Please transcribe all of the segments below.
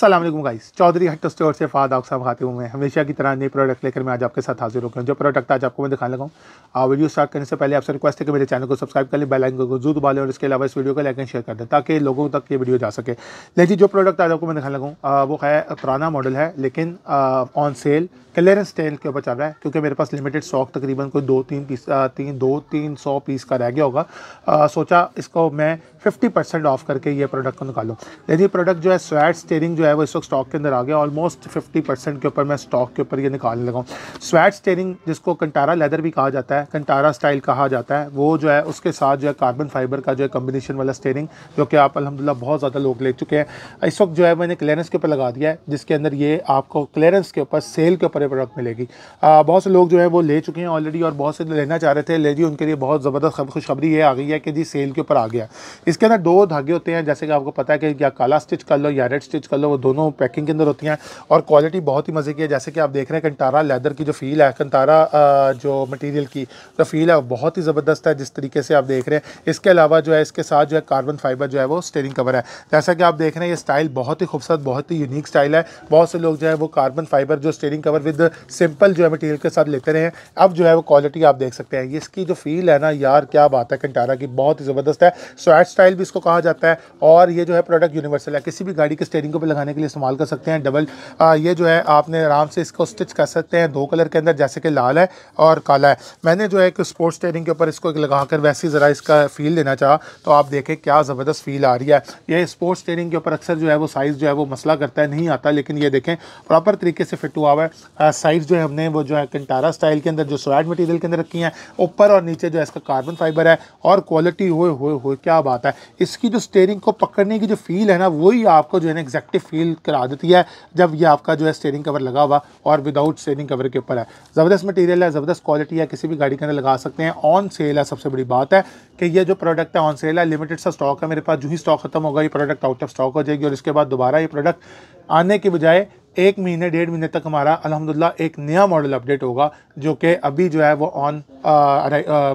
Aslam guys Chaudhary हट store से Fahd आप साहब खाते हुए मैं हमेशा की तरह नए प्रोडक्ट लेकर मैं आज आपके साथ हाजिर हो गया जो प्रोडक्ट आज आपको मैं दिखाने लगा आप वीडियो स्टार्ट करने से पहले आपसे रिक्वेस्ट है कि मेरे चैनल को सब्सक्राइब कर लें बेल आइकन को जरूर दबा लें और इसके अलावा इस वीडियो को लाइक एंड शेयर कर दें ताकि लोगों तक ये वीडियो जा सके लेकिन जो प्रोडक्ट आज आपको मैं दिखाने लगा वो है पुराना मॉडल है लेकिन ऑन सेल क्लियरेंस टेल के ऊपर चल रहा है क्योंकि मेरे पास लिमिटेड स्टॉक तकरीबन कोई दो तीन पीस तीन दो तीन सौ पीस का रह गया होगा सोचा इसको मैं फिफ्टी ऑफ करके ये प्रोडक्ट को निकालूँ लेकिन प्रोडक्ट जो है स्वैट स्टेयरिंग जो है वो इस वक्त स्टॉक के अंदर आ गया ऑलमोस्ट फिफ्टी परसेंट के ऊपर मैं स्टॉक के ऊपर ये निकालने लगा स्वेट स्टेरिंग जिसको कंटारा लेदर भी कहा जाता है कंटारा स्टाइल कहा जाता है वो जो है उसके साथ जो है कार्बन फाइबर का जो है कम्बिनेशन वाला स्टेरिंग जो कि आप अलहमदिल्ला बहुत ज़्यादा लोग ले चुके हैं इस वक्त जो है मैंने क्लियरेंस के ऊपर लगा दिया है जिसके अंदर ये आपको क्लियरेंस के ऊपर सेल के ऊपर प्रोडक्ट मिलेगी बहुत से लोग जो है वो ले चुके हैं ऑलरेडी और बहुत से लेना चाह रहे थे ले जी उनके लिए बहुत ज़बरदस्त खुशखबरी ये आ गई है कि जी सेल के ऊपर आ गया इसके अंदर दो धागे होते हैं जैसे कि आपको पता है कि या काला स्टिच कर लो या रेड स्टिच कर लो वो दोनों पैकिंग के अंदर होती हैं और क्वालिटी बहुत ही मज़े की है जैसे कि आप देख रहे हैं कंटारा लेदर की जो फील है कंटारा जो मटेरियल की जो फील है बहुत ही ज़बरदस्त है जिस तरीके से आप देख रहे हैं इसके अलावा जो है इसके साथ जो है कार्बन फाइबर जो है वो स्टेरिंग कवर है जैसा कि आप देख रहे हैं ये स्टाइल बहुत ही खूबसूरत बहुत ही यूनिक स्टाइल है बहुत से लोग जो है वो कार्बन फाइबर जो स्टेरिंग कवर विद सिंपल जो है मटीरियल के साथ लेते रहे हैं अब जो है वो क्वालिटी आप देख सकते हैं इसकी जो फील है ना यार क्या बात है कंटारा की बहुत ही ज़बरदस्त है स्वैट स्टाइल भी इसको कहा जाता है और ये जो है प्रोडक्ट यूनिवर्सल है किसी भी गाड़ी के स्टेयरिंग को भी लगाने लगाने के लिए इस्तेमाल कर सकते हैं डबल आ, ये जो है आपने आराम से इसको स्टिच कर सकते हैं दो कलर के अंदर जैसे कि लाल है और काला है मैंने जो है एक स्पोर्ट्स ट्रेनिंग के ऊपर इसको लगा कर वैसे ज़रा इसका फील देना चाहा तो आप देखें क्या ज़बरदस्त फील आ रही है ये स्पोर्ट्स ट्रेनिंग के ऊपर अक्सर जो है वो साइज़ जो है वो मसला करता है नहीं आता लेकिन ये देखें प्रॉपर तरीके से फिट हुआ हुआ है साइज़ जो है हमने वो जो है कंटारा स्टाइल के अंदर जो सोयाड मटीरियल के अंदर रखी हैं ऊपर और नीचे जो है इसका कार्बन फाइबर है और क्वालिटी हो क्या बात है इसकी जो स्टेयरिंग को पकड़ने की जो फील है ना वही आपको जो है ना एग्जैक्टिव फील करा देती है जब ये आपका जो है स्टेयरिंग कवर लगा हुआ और विदाउट स्टेयरिंग कवर के ऊपर है ज़बरदस्त मटेरियल है ज़बरदस्त क्वालिटी है किसी भी गाड़ी के अंदर लगा सकते हैं ऑन सेल है सबसे बड़ी बात है कि ये जो प्रोडक्ट है ऑन सेल है लिमिटेड सा स्टॉक है मेरे पास जो ही स्टॉक खत्म होगा ये प्रोडक्ट आउट ऑफ स्टॉक हो जाएगी और इसके बाद दोबारा ये प्रोडक्ट आने के बजाय एक महीने डेढ़ महीने तक हमारा अलहमदिल्ला एक नया मॉडल अपडेट होगा जो कि अभी जो है वो ऑन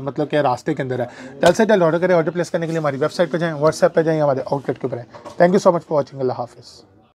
मतलब के रास्ते के अंदर है जल्द से जल्द ऑर्डर करें ऑर्डर प्लेस करने के लिए हमारी वेबसाइट पर जाएँ व्हाट्सएप पर जाएँ हमारे आउटलेट के ऊपर है thank you so much for watching अल्लाह हाफिज़